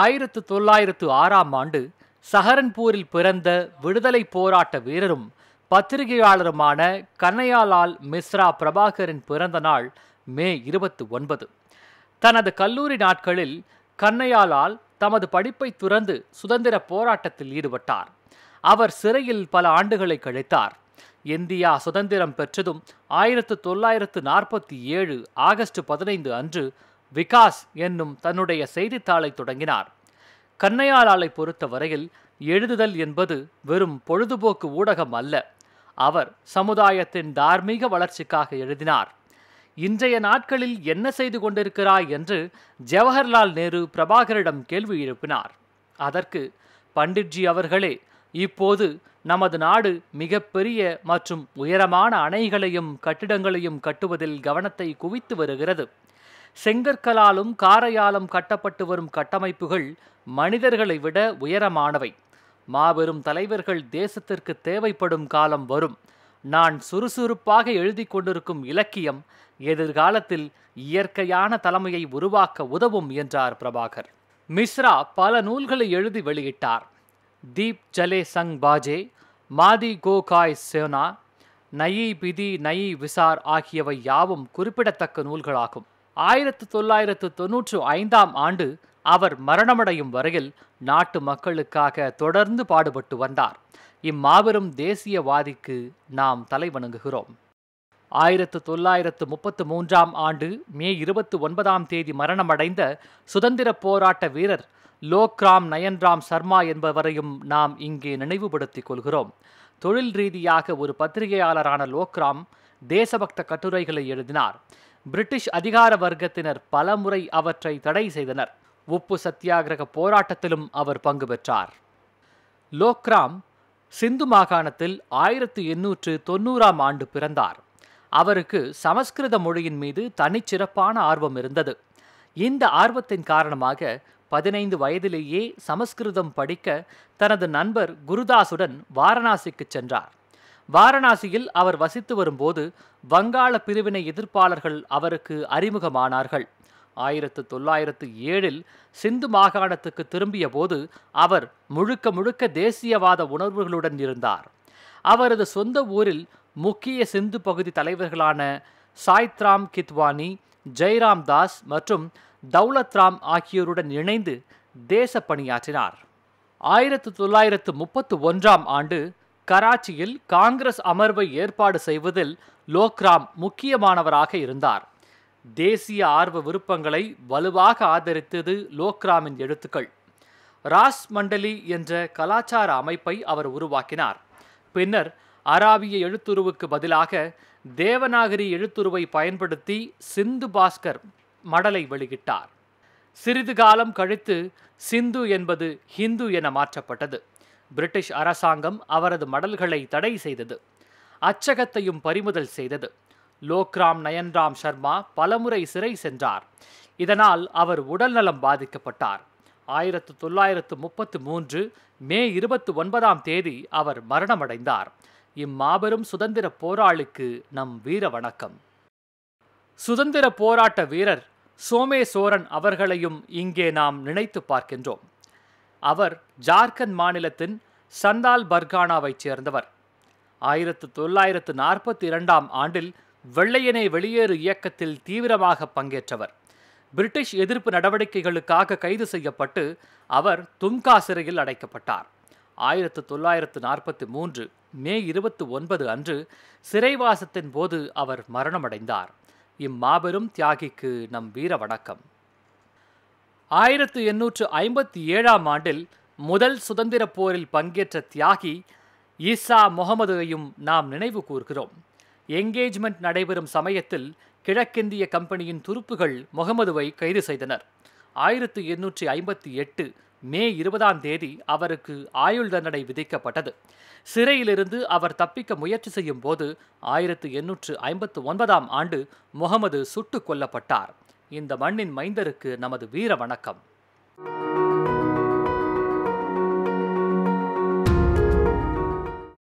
ஆயிரத்து தொள்ளாயிரத்து ஆறாம் ஆண்டு சஹரன்பூரில் பிறந்த விடுதலை போராட்ட வீரரும் பத்திரிகையாளருமான கன்னையாலால் மிஸ்ரா பிரபாகரின் பிறந்த நாள் மே இருபத்து ஒன்பது தனது கல்லூரி நாட்களில் கன்னையாலால் தமது படிப்பை துறந்து சுதந்திர போராட்டத்தில் ஈடுபட்டார் அவர் சிறையில் பல ஆண்டுகளை கழித்தார் இந்தியா சுதந்திரம் பெற்றதும் ஆயிரத்து தொள்ளாயிரத்து நாற்பத்தி ஏழு ஆகஸ்ட் பதினைந்து அன்று விகாஸ் என்னும் தன்னுடைய செய்தித்தாளை தொடங்கினார் கண்ணையாளாலை பொறுத்தவரையில் எழுதுதல் என்பது வெறும் பொழுதுபோக்கு ஊடகம் அல்ல அவர் சமுதாயத்தின் தார்மீக வளர்ச்சிக்காக எழுதினார் இன்றைய நாட்களில் என்ன செய்து கொண்டிருக்கிறாய் என்று ஜவஹர்லால் நேரு பிரபாகரிடம் கேள்வி எழுப்பினார் அதற்கு பண்டிட்ஜி அவர்களே இப்போது நமது நாடு மிகப்பெரிய மற்றும் உயரமான அணைகளையும் கட்டிடங்களையும் கட்டுவதில் கவனத்தை குவித்து வருகிறது செங்கற்களாலும் காரையாலும் கட்டப்பட்டு வரும் கட்டமைப்புகள் மனிதர்களை விட உயரமானவை மாபெரும் தலைவர்கள் தேசத்திற்கு தேவைப்படும் காலம் வரும் நான் சுறுசுறுப்பாக எழுதி கொண்டிருக்கும் இலக்கியம் எதிர்காலத்தில் இயற்கையான தலைமையை உருவாக்க உதவும் என்றார் பிரபாகர் மிஸ்ரா பல நூல்களை எழுதி வெளியிட்டார் தீப் ஜலே சங் பாஜே மாதி கோகாய் சேனா நயி பிதி நயி விசார் ஆகியவை யாவும் குறிப்பிடத்தக்க நூல்களாகும் ஆயிரத்து தொள்ளாயிரத்து தொன்னூற்று ஐந்தாம் ஆண்டு அவர் மரணமடையும் வரையில் நாட்டு மக்களுக்காக தொடர்ந்து பாடுபட்டு வந்தார் இம்மாபெரும் தேசியவாதிக்கு நாம் தலைவணங்குகிறோம் ஆயிரத்து தொள்ளாயிரத்து முப்பத்து மூன்றாம் ஆண்டு மே இருபத்தி ஒன்பதாம் தேதி மரணமடைந்த சுதந்திர போராட்ட வீரர் லோக்ராம் நயன்ராம் சர்மா என்பவரையும் நாம் இங்கே நினைவுபடுத்திக் கொள்கிறோம் தொழில் ரீதியாக ஒரு பத்திரிகையாளரான லோக்ராம் தேசபக்த கட்டுரைகளை எழுதினார் பிரிட்டிஷ் அதிகார வர்க்கத்தினர் பலமுறை அவற்றை தடை செய்தனர் உப்பு சத்தியாகிரக போராட்டத்திலும் அவர் பங்கு பெற்றார் லோக்ராம் சிந்து மாகாணத்தில் ஆயிரத்தி எண்ணூற்று தொன்னூறாம் ஆண்டு பிறந்தார் அவருக்கு சமஸ்கிருத மொழியின் மீது தனிச்சிறப்பான ஆர்வம் இருந்தது இந்த ஆர்வத்தின் காரணமாக பதினைந்து வயதிலேயே சமஸ்கிருதம் படிக்க தனது நண்பர் குருதாசுடன் வாரணாசிக்கு சென்றார் வாரணாசியில் அவர் வசித்து வரும்போது வங்காள பிரிவினை எதிர்ப்பாளர்கள் அவருக்கு அறிமுகமானார்கள் ஆயிரத்து தொள்ளாயிரத்து ஏழில் சிந்து மாகாணத்துக்கு திரும்பிய போது அவர் முழுக்க முழுக்க தேசியவாத உணர்வுகளுடன் இருந்தார் அவரது சொந்த ஊரில் முக்கிய சிந்து பகுதி தலைவர்களான சாய்த்ராம் கித்வானி ஜெய்ராம் தாஸ் மற்றும் தௌலத்ராம் ஆகியோருடன் இணைந்து தேச பணியாற்றினார் ஆயிரத்து தொள்ளாயிரத்து முப்பத்து ஒன்றாம் ஆண்டு கராச்சியில் காங்கிரஸ் அமர்வை ஏற்பாடு செய்வதில் லோக்ராம் முக்கியமானவராக இருந்தார் தேசிய ஆர்வ விருப்பங்களை வலுவாக ஆதரித்தது லோக்ராமின் எழுத்துக்கள் ராஸ் மண்டலி என்ற கலாச்சார அமைப்பை அவர் உருவாக்கினார் பின்னர் அராபிய எழுத்துருவுக்கு பதிலாக தேவநாகரி எழுத்துருவை பயன்படுத்தி சிந்து பாஸ்கர் மடலை வெளியிட்டார் சிறிது காலம் கழித்து சிந்து என்பது ஹிந்து என மாற்றப்பட்டது பிரிட்டிஷ் அரசாங்கம் அவரது மடல்களை தடை செய்தது அச்சகத்தையும் பறிமுதல் செய்தது லோக்ராம் நயன்ராம் சர்மா பலமுறை சிறை சென்றார் இதனால் அவர் உடல்நலம் பாதிக்கப்பட்டார் ஆயிரத்து தொள்ளாயிரத்து முப்பத்து மூன்று மே இருபத்தி ஒன்பதாம் தேதி அவர் மரணமடைந்தார் இம்மாபெரும் சுதந்திர போராளிக்கு நம் வீர வணக்கம் சுதந்திர போராட்ட வீரர் சோமே சோரன் அவர்களையும் இங்கே நாம் நினைத்து பார்க்கின்றோம் அவர் ஜார்க்கண்ட் மாநிலத்தின் சந்தால் பர்கானாவைச் சேர்ந்தவர் ஆயிரத்து தொள்ளாயிரத்து நாற்பத்தி இரண்டாம் ஆண்டில் வெள்ளையனே வெளியேறு இயக்கத்தில் தீவிரமாக பங்கேற்றவர் பிரிட்டிஷ் எதிர்ப்பு நடவடிக்கைகளுக்காக கைது செய்யப்பட்டு அவர் தும்கா சிறையில் அடைக்கப்பட்டார் ஆயிரத்து தொள்ளாயிரத்து நாற்பத்தி மூன்று மே இருபத்தி ஒன்பது அன்று சிறைவாசத்தின் போது அவர் மரணமடைந்தார் இம்மாபெரும் தியாகிக்கு நம் வீர வணக்கம் ஆயிரத்து எண்ணூற்று ஐம்பத்தி ஏழாம் ஆண்டில் முதல் சுதந்திர போரில் பங்கேற்ற தியாகி ஈசா முகமதுவையும் நாம் நினைவு கூர்கிறோம் எங்கேஜ்மெண்ட் நடைபெறும் சமயத்தில் கிழக்கிந்திய கம்பெனியின் துருப்புகள் முகமதுவை கைது செய்தனர் ஆயிரத்து எண்ணூற்றி ஐம்பத்தி எட்டு மே இருபதாம் தேதி அவருக்கு ஆயுள் தண்டனை விதிக்கப்பட்டது சிறையிலிருந்து அவர் தப்பிக்க முயற்சி செய்யும் போது ஆயிரத்து எண்ணூற்று ஐம்பத்து ஒன்பதாம் ஆண்டு முகமது சுட்டுக் கொல்லப்பட்டார் இந்த மண்ணின் மைந்தருக்கு நமது வீர வணக்கம்